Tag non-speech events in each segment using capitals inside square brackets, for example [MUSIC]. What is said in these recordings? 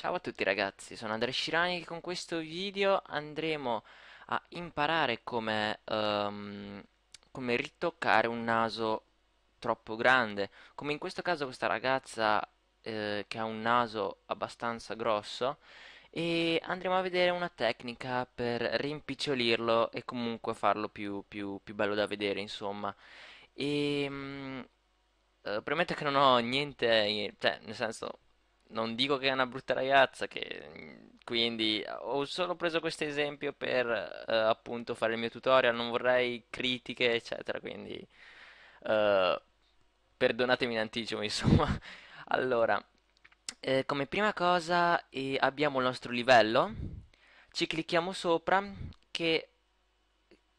Ciao a tutti ragazzi, sono Andrea Scirani e con questo video andremo a imparare come, um, come ritoccare un naso troppo grande. Come in questo caso questa ragazza eh, che ha un naso abbastanza grosso e andremo a vedere una tecnica per rimpicciolirlo e comunque farlo più, più, più bello da vedere insomma. E, ehm, um, eh, premetto che non ho niente, cioè nel senso non dico che è una brutta ragazza, che... quindi ho solo preso questo esempio per eh, appunto fare il mio tutorial, non vorrei critiche eccetera, quindi eh, perdonatemi in anticipo [LAUGHS] insomma. allora, eh, come prima cosa abbiamo il nostro livello, ci clicchiamo sopra che...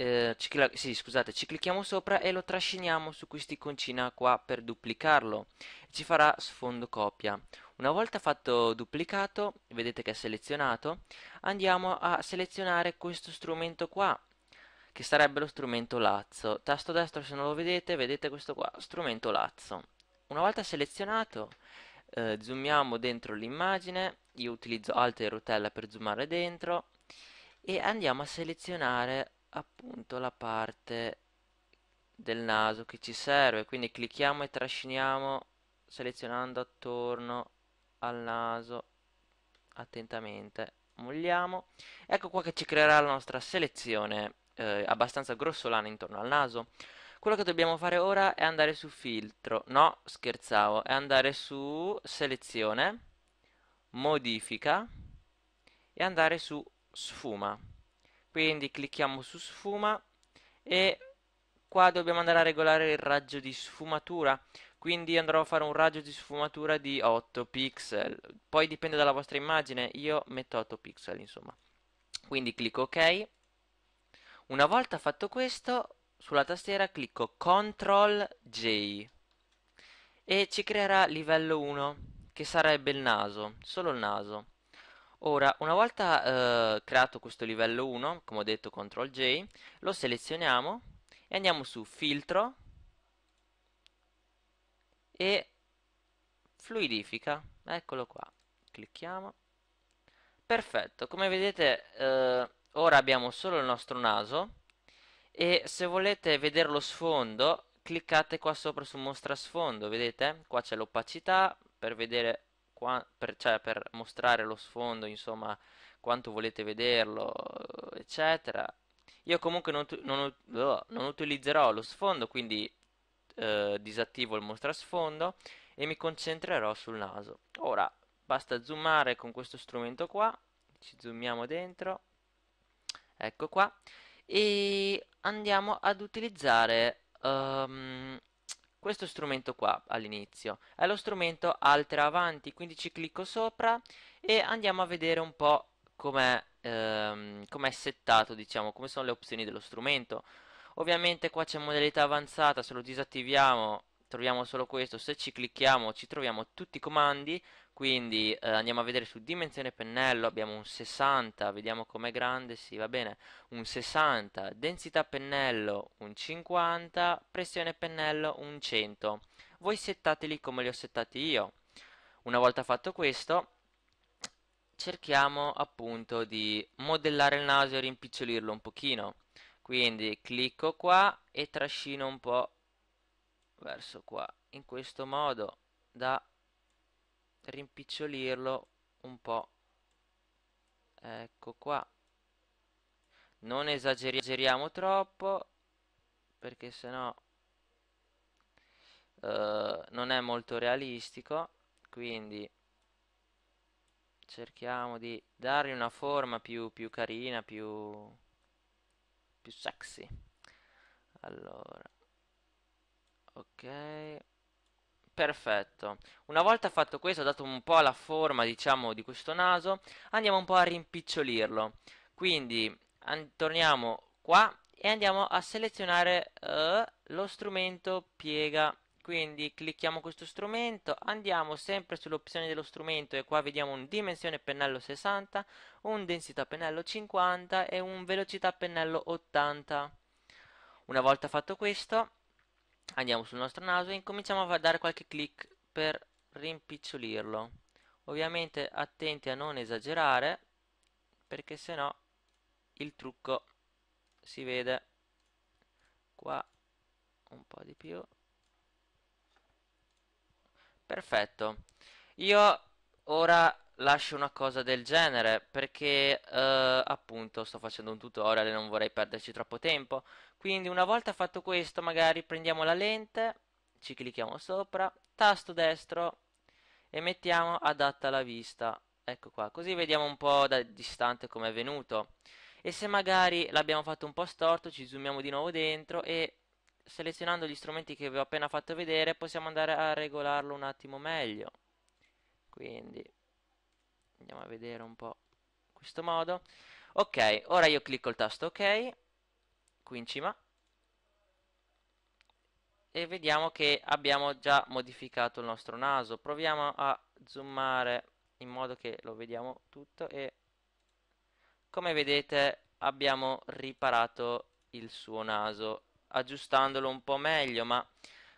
Eh, ci, sì, scusate, ci clicchiamo sopra e lo trasciniamo su questa iconcina qua per duplicarlo ci farà sfondo copia una volta fatto duplicato, vedete che è selezionato, andiamo a selezionare questo strumento qua, che sarebbe lo strumento lazzo. Tasto destro se non lo vedete, vedete questo qua, strumento lazzo. Una volta selezionato, eh, zoomiamo dentro l'immagine, io utilizzo Alt e rotella per zoomare dentro, e andiamo a selezionare appunto la parte del naso che ci serve, quindi clicchiamo e trasciniamo selezionando attorno al naso attentamente molliamo ecco qua che ci creerà la nostra selezione eh, abbastanza grossolana intorno al naso quello che dobbiamo fare ora è andare su filtro no scherzavo è andare su selezione modifica e andare su sfuma quindi clicchiamo su sfuma e qua dobbiamo andare a regolare il raggio di sfumatura quindi andrò a fare un raggio di sfumatura di 8 pixel poi dipende dalla vostra immagine io metto 8 pixel insomma quindi clicco ok una volta fatto questo sulla tastiera clicco CTRL J e ci creerà livello 1 che sarebbe il naso solo il naso ora una volta eh, creato questo livello 1 come ho detto CTRL J lo selezioniamo e andiamo su filtro e fluidifica eccolo qua clicchiamo perfetto come vedete eh, ora abbiamo solo il nostro naso e se volete vedere lo sfondo cliccate qua sopra su mostra sfondo vedete qua c'è l'opacità per vedere qua, per, cioè, per mostrare lo sfondo insomma quanto volete vederlo eccetera io comunque non, non, oh, non utilizzerò lo sfondo quindi eh, disattivo il mostrasfondo e mi concentrerò sul naso. Ora basta zoomare con questo strumento qua, ci zoomiamo dentro, ecco qua, e andiamo ad utilizzare um, questo strumento qua all'inizio, è lo strumento altera avanti, quindi ci clicco sopra e andiamo a vedere un po' com'è ehm, com settato, diciamo, come sono le opzioni dello strumento ovviamente qua c'è modalità avanzata se lo disattiviamo troviamo solo questo se ci clicchiamo ci troviamo tutti i comandi quindi eh, andiamo a vedere su dimensione pennello abbiamo un 60 vediamo com'è grande sì va bene un 60 densità pennello un 50 pressione pennello un 100 voi settateli come li ho settati io una volta fatto questo cerchiamo appunto di modellare il naso e rimpicciolirlo un pochino quindi clicco qua e trascino un po' verso qua in questo modo da rimpicciolirlo un po' ecco qua non esageriamo troppo perché sennò eh, non è molto realistico quindi cerchiamo di dargli una forma più, più carina più più sexy allora ok perfetto una volta fatto questo dato un po' la forma diciamo di questo naso andiamo un po' a rimpicciolirlo quindi torniamo qua e andiamo a selezionare uh, lo strumento piega quindi clicchiamo questo strumento andiamo sempre sull'opzione dello strumento e qua vediamo un dimensione pennello 60 un densità pennello 50 e un velocità pennello 80 una volta fatto questo andiamo sul nostro naso e incominciamo a dare qualche clic per rimpicciolirlo ovviamente attenti a non esagerare perché sennò il trucco si vede qua un po' di più Perfetto. Io ora lascio una cosa del genere perché eh, appunto sto facendo un tutorial e non vorrei perderci troppo tempo. Quindi una volta fatto questo magari prendiamo la lente, ci clicchiamo sopra, tasto destro e mettiamo adatta alla vista. Ecco qua, così vediamo un po' da distante come è venuto. E se magari l'abbiamo fatto un po' storto ci zoomiamo di nuovo dentro e selezionando gli strumenti che vi ho appena fatto vedere possiamo andare a regolarlo un attimo meglio quindi andiamo a vedere un po' in questo modo ok ora io clicco il tasto ok qui in cima e vediamo che abbiamo già modificato il nostro naso proviamo a zoomare in modo che lo vediamo tutto e come vedete abbiamo riparato il suo naso aggiustandolo un po' meglio, ma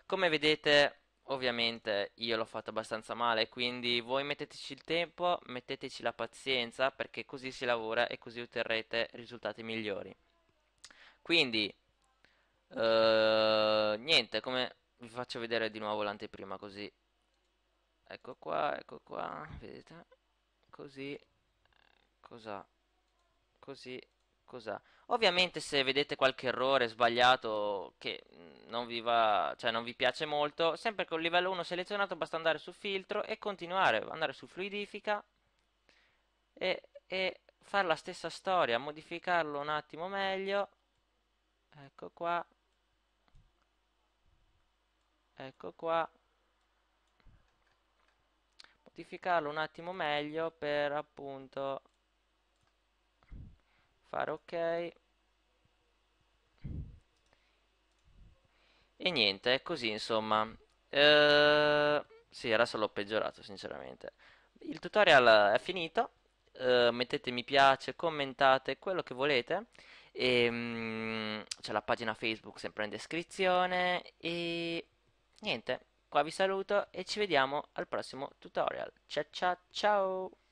come vedete ovviamente io l'ho fatto abbastanza male, quindi voi metteteci il tempo, metteteci la pazienza, perché così si lavora e così otterrete risultati migliori. Quindi, eh, niente, come vi faccio vedere di nuovo l'anteprima così. Ecco qua, ecco qua, vedete? Così, cosa? Così Cos'ha? Ovviamente se vedete qualche errore sbagliato che mhmm, non vi, va, cioè non vi piace molto, sempre con il livello 1 selezionato basta andare su filtro e continuare, andare su fluidifica e, e fare la stessa storia, modificarlo un attimo meglio, ecco qua, ecco qua, modificarlo un attimo meglio per appunto fare ok e niente, è così insomma. si eh, sì, adesso l'ho peggiorato sinceramente. Il tutorial è finito, eh, mettete mi piace, commentate quello che volete. Ehm, c'è la pagina Facebook sempre in descrizione e niente, qua vi saluto e ci vediamo al prossimo tutorial. Ciao ciao ciao!